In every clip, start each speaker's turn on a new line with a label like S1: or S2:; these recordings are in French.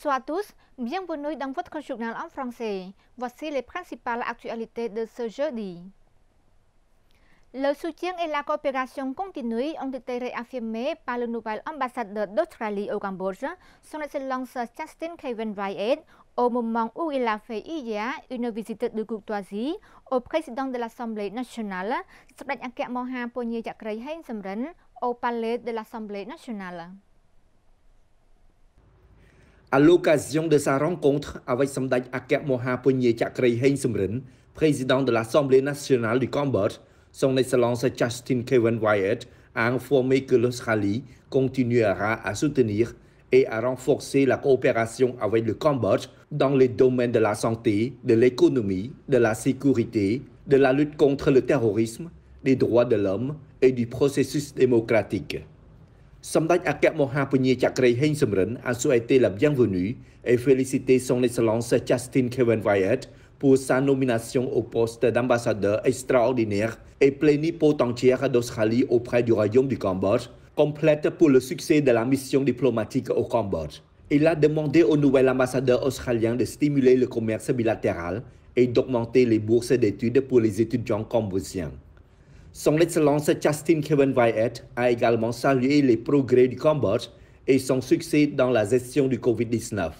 S1: Bonsoir à tous, bienvenue dans votre journal en français. Voici les principales actualités de ce jeudi. Le soutien et la coopération continue ont été réaffirmés par le nouvel ambassadeur d'Australie au Cambodge, son excellence Justin Kevin Wyatt, au moment où il a fait hier une visite de courtoisie au président de l'Assemblée nationale, Srdach Akya Moha Ponye Jakray Hain Samran, au palais de l'Assemblée nationale.
S2: à l'occasion de sa rencontre avec Samdak Aket Moham Chakri Heng président de l'Assemblée nationale du Cambodge, son Excellence Justin Kevin Wyatt a informé que l'Australie continuera à soutenir et à renforcer la coopération avec le Cambodge dans les domaines de la santé, de l'économie, de la sécurité, de la lutte contre le terrorisme, des droits de l'homme et du processus démocratique. សម្ដេចអគ្គមហាពញាចក្រីហេងសំរិន a souhaité la bienvenue et félicité son excellence Justin Kevin Wyatt pour sa nomination au poste d'ambassadeur extraordinaire et plénipotentiaire d'Australie auprès du Royaume du Cambodge, complète pour le succès de la mission diplomatique au Cambodge. Il a demandé au nouvel ambassadeur australien de stimuler le commerce bilatéral et d'augmenter les bourses d'études pour les étudiants cambodgiens. Son Excellence Justin Kevin Wyatt a également salué les progrès du Cambodge et son succès dans la gestion du COVID-19.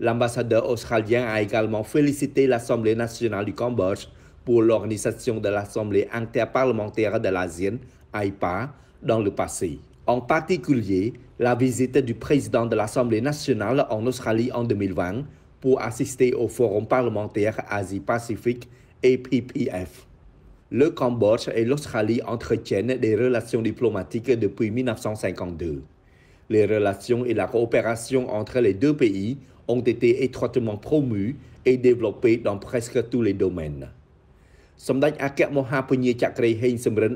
S2: L'ambassadeur australien a également félicité l'Assemblée nationale du Cambodge pour l'organisation de l'Assemblée interparlementaire de l'Asie, AIPA, dans le passé. En particulier, la visite du président de l'Assemblée nationale en Australie en 2020 pour assister au Forum parlementaire Asie-Pacifique, APPF le Cambodge et l'Australie entretiennent des relations diplomatiques depuis 1952. Les relations et la coopération entre les deux pays ont été étroitement promues et développées dans presque tous les domaines. Heinzembren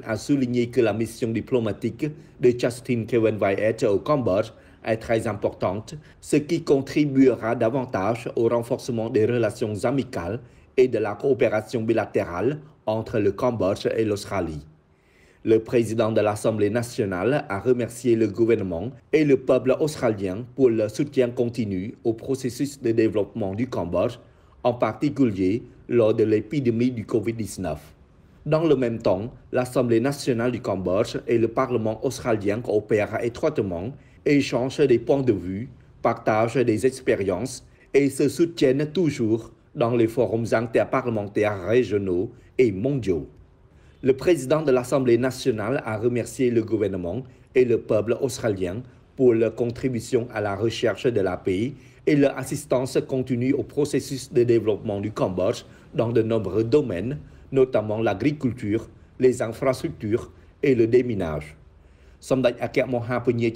S2: a souligné que la mission diplomatique de Justin Kevin Wyatt au Cambodge est très importante, ce qui contribuera davantage au renforcement des relations amicales et de la coopération bilatérale entre le Cambodge et l'Australie. Le président de l'Assemblée nationale a remercié le gouvernement et le peuple australien pour le soutien continu au processus de développement du Cambodge, en particulier lors de l'épidémie du COVID-19. Dans le même temps, l'Assemblée nationale du Cambodge et le Parlement australien coopèrent étroitement, échangent des points de vue, partagent des expériences et se soutiennent toujours dans les forums interparlementaires régionaux et mondiaux. Le président de l'Assemblée nationale a remercié le gouvernement et le peuple australien pour leur contribution à la recherche de la paix et leur assistance continue au processus de développement du Cambodge dans de nombreux domaines, notamment l'agriculture, les infrastructures et le déminage. Somdak Akia Mohapunye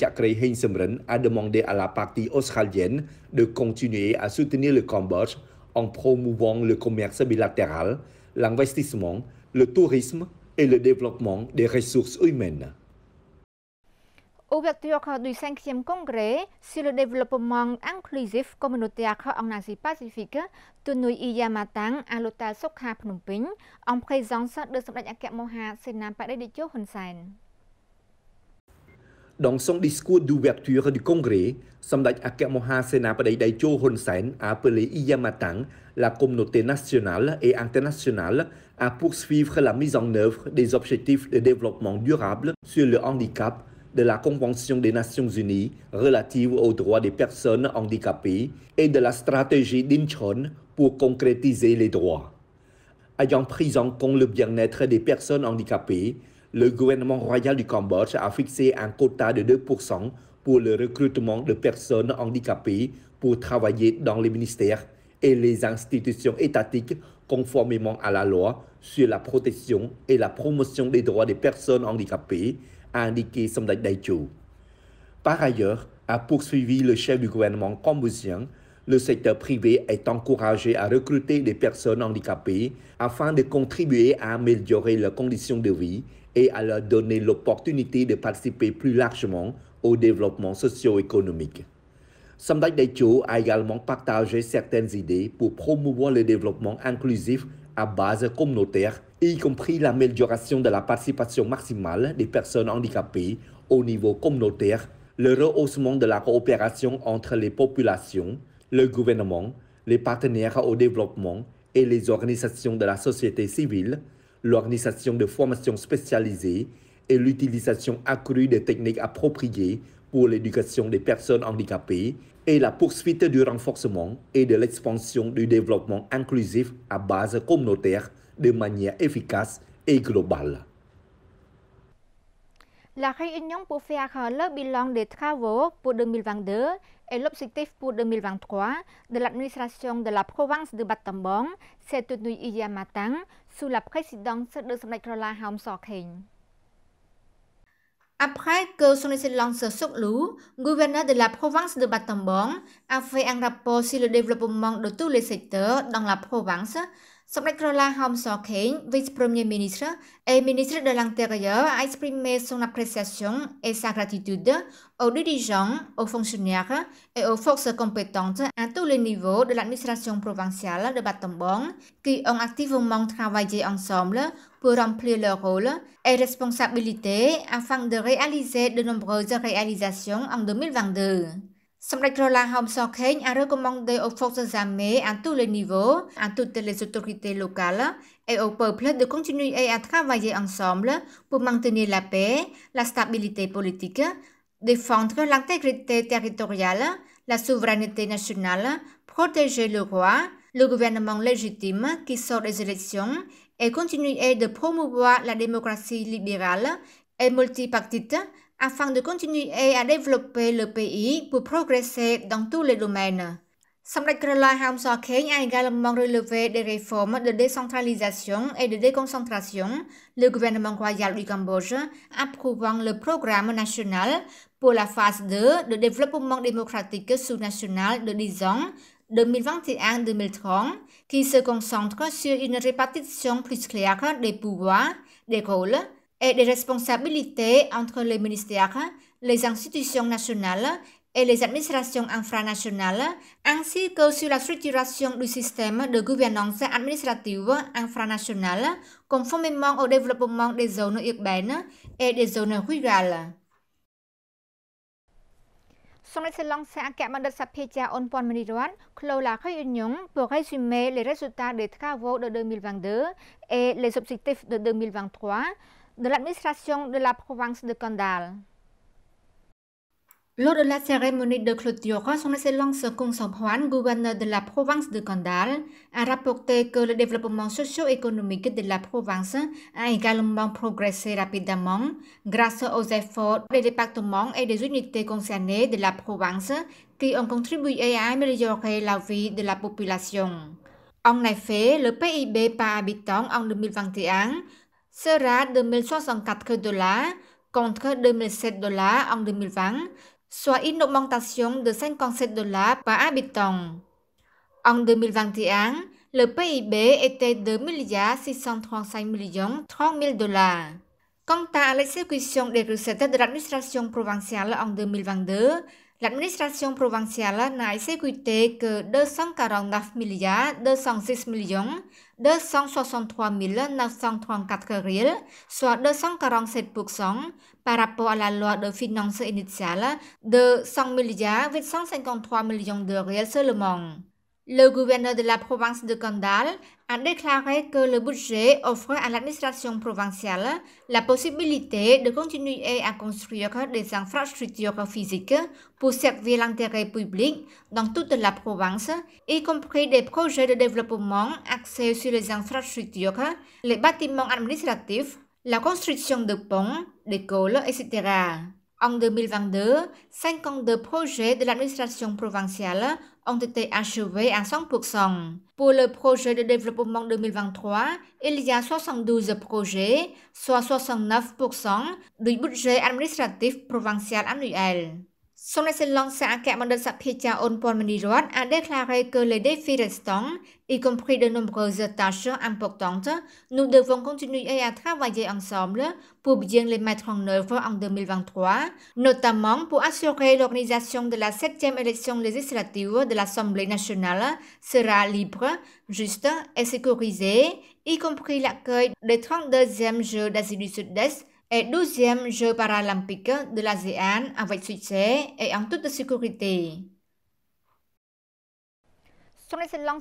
S2: a demandé à la partie australienne de continuer à soutenir le Cambodge en promouvant le commerce bilatéral, l'investissement, le tourisme et le développement des ressources humaines.
S1: Ouverture du 5e congrès sur le développement inclusif communautaire en Asie-Pacifique, tenue hier matin à Sokha Phnom Penh, en présence de Son Dak Moha Sena Padejo Hun Sen
S2: dans son discours d'ouverture du Congrès, Samdak Akemoha Senapadei Daicho Hun Sen a appelé hier la communauté nationale et internationale à poursuivre la mise en œuvre des objectifs de développement durable sur le handicap de la Convention des Nations Unies relative aux droits des personnes handicapées et de la stratégie d'Inchon pour concrétiser les droits. Ayant pris en compte le bien-être des personnes handicapées, le gouvernement royal du Cambodge a fixé un quota de 2% pour le recrutement de personnes handicapées pour travailler dans les ministères et les institutions étatiques conformément à la loi sur la protection et la promotion des droits des personnes handicapées, a indiqué Somdak Daichou. Par ailleurs, a poursuivi le chef du gouvernement cambodgien, le secteur privé est encouragé à recruter des personnes handicapées afin de contribuer à améliorer leurs conditions de vie et à leur donner l'opportunité de participer plus largement au développement socio-économique. Samdak Daicho a également partagé certaines idées pour promouvoir le développement inclusif à base communautaire, y compris l'amélioration de la participation maximale des personnes handicapées au niveau communautaire, le rehaussement de la coopération entre les populations, le gouvernement, les partenaires au développement et les organisations de la société civile, l'organisation de formations spécialisées et l'utilisation accrue des techniques appropriées pour l'éducation des personnes handicapées et la poursuite du renforcement et de l'expansion du développement inclusif à base communautaire de manière efficace et globale.
S1: La réunion pour faire le bilan des travaux pour 2022 et l'objectif pour 2023 de l'administration de la province de Batambong s'est tenue hier matin sous la présidence de Haum Après que son excellence soklu, gouverneur de la province de Batambong a fait un rapport sur le développement de tous les secteurs dans la province, vice premier ministre et ministre de l'intérieur a exprimé son appréciation et sa gratitude aux dirigeants, aux fonctionnaires et aux forces compétentes à tous les niveaux de l'administration provinciale de Battambang qui ont activement travaillé ensemble pour remplir leur rôle et responsabilités afin de réaliser de nombreuses réalisations en 2022. Sprekrola Homsokheng a recommandé aux forces armées à tous les niveaux, à toutes les autorités locales et au peuple de continuer à travailler ensemble pour maintenir la paix, la stabilité politique, défendre l'intégrité territoriale, la souveraineté nationale, protéger le roi, le gouvernement légitime qui sort des élections et continuer de promouvoir la démocratie libérale et multipartite afin de continuer à développer le pays pour progresser dans tous les domaines. Samrat Krala Keng a également relevé des réformes de décentralisation et de déconcentration, le gouvernement royal du Cambodge approuvant le programme national pour la phase 2 de développement démocratique sous-national de 10 ans 2021-2030 qui se concentre sur une répartition plus claire des pouvoirs, des rôles et des responsabilités entre les ministères, les institutions nationales et les administrations infranationales, ainsi que sur la structuration du système de gouvernance administrative infranationale conformément au développement des zones urbaines et des zones rurales. point la réunion pour résumer les résultats des travaux de 2022 et les objectifs de 2023 de l'administration de la province de Kandal. Lors de la cérémonie de clôture, son Excellence Kung Songhoan, gouverneur de la province de Kandal, a rapporté que le développement socio-économique de la province a également progressé rapidement grâce aux efforts des départements et des unités concernées de la province qui ont contribué à améliorer la vie de la population. En effet, le PIB par habitant en 2021 sera de dollars contre 2007 en 2020, soit une augmentation de 57 dollars par habitant. En 2021, le PIB était de 635 millions dollars. Quant à l'exécution des recettes de l'administration provinciale en 2022, l'administration provinciale n'a exécuté que 249 millions deux cent soixante-trois mille neuf cent trente-quatre réels, soit 247 par rapport à la loi de finances initiale de 100 milliards 853 millions de réels seulement. Le gouverneur de la province de Condal a déclaré que le budget offre à l'administration provinciale la possibilité de continuer à construire des infrastructures physiques pour servir l'intérêt public dans toute la province, y compris des projets de développement axés sur les infrastructures, les bâtiments administratifs, la construction de ponts, d'écoles, etc. En 2022, 52 projets de l'administration provinciale ont été achevé à 100%. Pour le projet de développement 2023, il y a 72 projets, soit 69% du budget administratif provincial annuel. Son Excellence, Sahaka Mandelsa Pietia on a déclaré que les défis restants, y compris de nombreuses tâches importantes, nous devons continuer à travailler ensemble pour bien les mettre en œuvre en 2023, notamment pour assurer l'organisation de la septième élection législative de l'Assemblée nationale sera libre, juste et sécurisée, y compris l'accueil des 32e Jeux d'Asie du Sud-Est. Et deuxième jeu paralympique de l'ASEAN avec succès et en toute sécurité. Sur les de long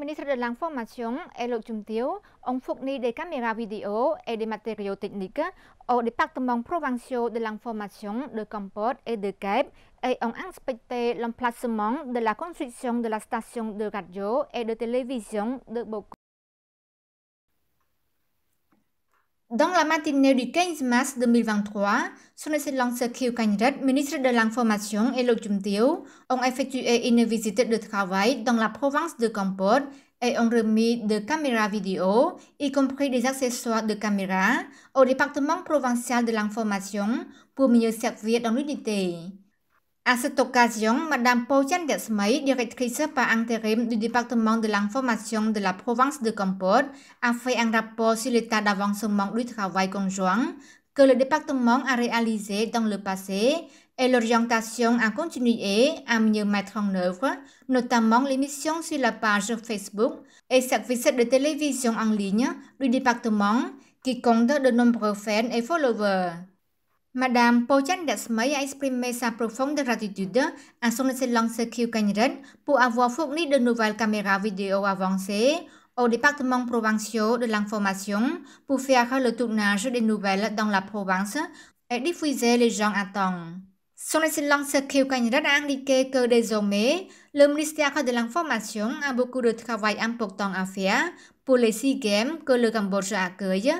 S1: ministre de l'Information et le formation des caméras vidéo et au département provincial de l'information de Comport et de Cap et ont inspecté l'emplacement de la construction de la station de radio et de télévision de Boko. Dans la matinée du 15 mars 2023, son Excellence site ministre de l'Information et le ont effectué une visite de travail dans la province de Kampot et ont remis des caméras vidéo, y compris des accessoires de caméra, au département provincial de l'information pour mieux servir dans l'unité. À cette occasion, Madame Paucian Gasmay, directrice par intérim du département de l'information de la province de Compote, a fait un rapport sur l'état d'avancement du travail conjoint que le département a réalisé dans le passé et l'orientation a continué à mieux mettre en œuvre, notamment l'émission sur la page Facebook et service de télévision en ligne du département qui compte de nombreux fans et followers. Madame Pochan Dasmay a exprimé sa profonde gratitude à son excellence Q pour avoir fourni de nouvelles caméras vidéo avancées au département provincial de l'information pour faire le tournage des nouvelles dans la province et diffuser les gens à temps. Son excellence Q a indiqué que désormais, le ministère de l'information a beaucoup de travail important à faire pour les six Games que le Cambodge accueille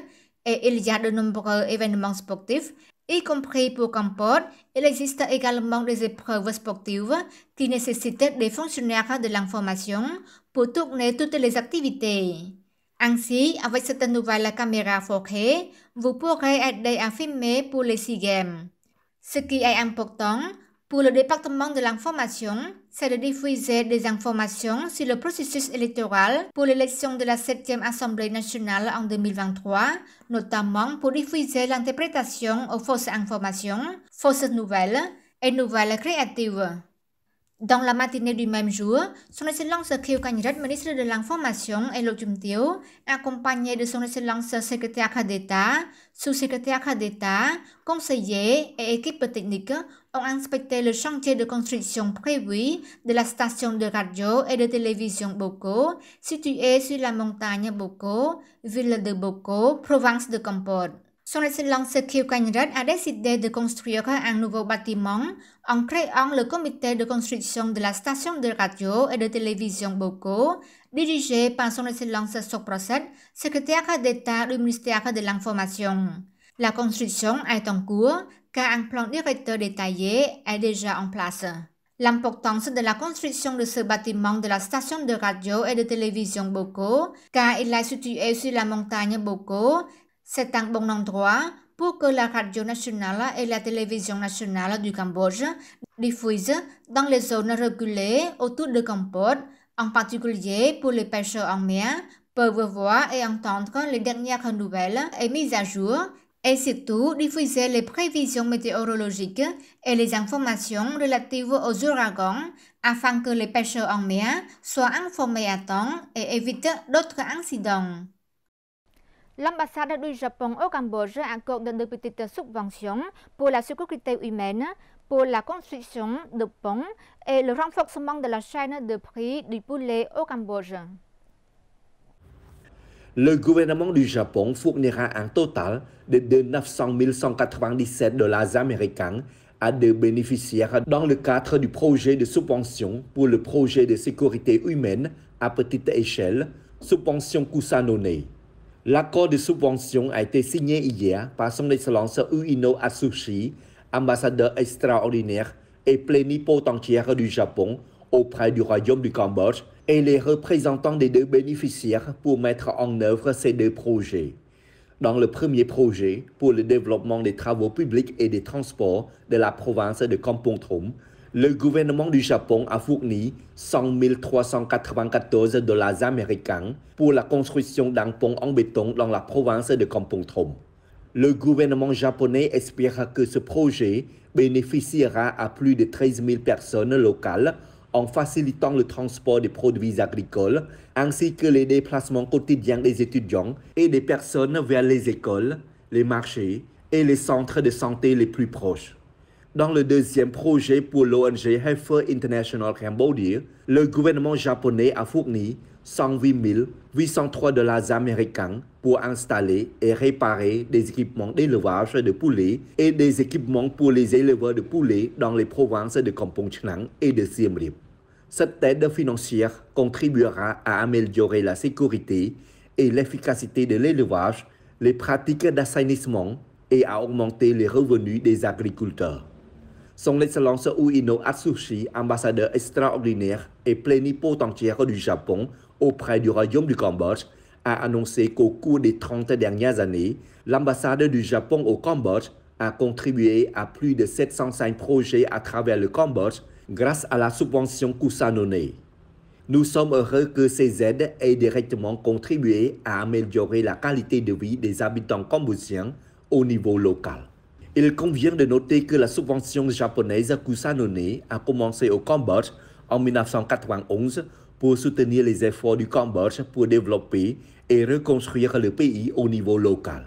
S1: et il y a de nombreux événements sportifs y compris pour Campos, il existe également des épreuves sportives qui nécessitent des fonctionnaires de l'information pour tourner toutes les activités. Ainsi, avec cette nouvelle caméra 4K, vous pourrez aider à filmer pour les SEA Games. Ce qui est important, pour le département de l'information, c'est de diffuser des informations sur le processus électoral pour l'élection de la 7e Assemblée nationale en 2023, notamment pour diffuser l'interprétation aux fausses informations, fausses nouvelles et nouvelles créatives. Dans la matinée du même jour, son Excellence Kiel Kanyret, ministre de l'Information et l'Occultio, accompagné de son Excellence secrétaire d'État, sous-secrétaire d'État, conseiller et équipe technique, ont inspecté le chantier de construction prévu de la station de radio et de télévision Boko, située sur la montagne Boko, ville de Boko, province de Comporte. Son Excellence a décidé de construire un nouveau bâtiment en créant le comité de construction de la station de radio et de télévision Boko, dirigé par son excellence Sokroset, secrétaire d'État du ministère de l'Information. La construction est en cours car un plan directeur détaillé est déjà en place. L'importance de la construction de ce bâtiment de la station de radio et de télévision Boko, car il est situé sur la montagne Boko c'est un bon endroit pour que la radio nationale et la télévision nationale du Cambodge diffusent dans les zones reculées autour de Cambodge, en particulier pour les pêcheurs en mer, peuvent voir et entendre les dernières nouvelles et mises à jour, et surtout diffuser les prévisions météorologiques et les informations relatives aux ouragans afin que les pêcheurs en mer soient informés à temps et évitent d'autres incidents. L'ambassade du Japon au Cambodge accorde de petites subventions pour la sécurité humaine, pour la construction de ponts et le renforcement de la chaîne de prix du poulet au Cambodge.
S2: Le gouvernement du Japon fournira un total de 900 197 dollars américains à des bénéficiaires dans le cadre du projet de subvention pour le projet de sécurité humaine à petite échelle, subvention Kusanone. L'accord de subvention a été signé hier par son Excellence Uino Asushi, ambassadeur extraordinaire et plénipotentiaire du Japon auprès du Royaume du Cambodge et les représentants des deux bénéficiaires pour mettre en œuvre ces deux projets. Dans le premier projet, pour le développement des travaux publics et des transports de la province de Kampong le gouvernement du Japon a fourni 100 394 dollars américains pour la construction d'un pont en béton dans la province de Kampong Thom. Le gouvernement japonais espère que ce projet bénéficiera à plus de 13 000 personnes locales en facilitant le transport des produits agricoles ainsi que les déplacements quotidiens des étudiants et des personnes vers les écoles, les marchés et les centres de santé les plus proches. Dans le deuxième projet pour l'ONG Heifer International Cambodia, le gouvernement japonais a fourni 108 803 dollars américains pour installer et réparer des équipements d'élevage de poulets et des équipements pour les éleveurs de poulets dans les provinces de Kampong et de Siem Reap. Cette aide financière contribuera à améliorer la sécurité et l'efficacité de l'élevage, les pratiques d'assainissement et à augmenter les revenus des agriculteurs son Excellence Uino Atsushi, ambassadeur extraordinaire et plénipotentiaire du Japon auprès du Royaume du Cambodge, a annoncé qu'au cours des 30 dernières années, l'ambassade du Japon au Cambodge a contribué à plus de 705 projets à travers le Cambodge grâce à la subvention Kusanone. Nous sommes heureux que ces aides aient directement contribué à améliorer la qualité de vie des habitants cambodgiens au niveau local. Il convient de noter que la subvention japonaise Kusanone a commencé au Cambodge en 1991 pour soutenir les efforts du Cambodge pour développer et reconstruire le pays au niveau local.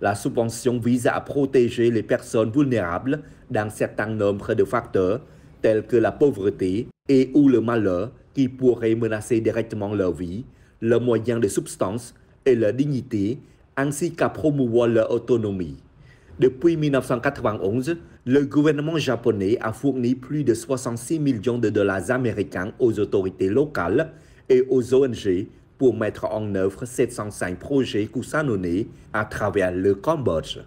S2: La subvention vise à protéger les personnes vulnérables d'un certain nombre de facteurs tels que la pauvreté et ou le malheur qui pourraient menacer directement leur vie, leurs moyens de substance et leur dignité, ainsi qu'à promouvoir leur autonomie. Depuis 1991, le gouvernement japonais a fourni plus de 66 millions de dollars américains aux autorités locales et aux ONG pour mettre en œuvre 705 projets coussanonnés à travers le Cambodge.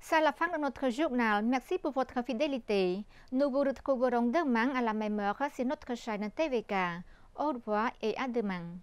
S1: C'est la fin de notre journal. Merci pour votre fidélité. Nous vous retrouverons demain à la même heure sur notre chaîne TVK. Au revoir et à demain.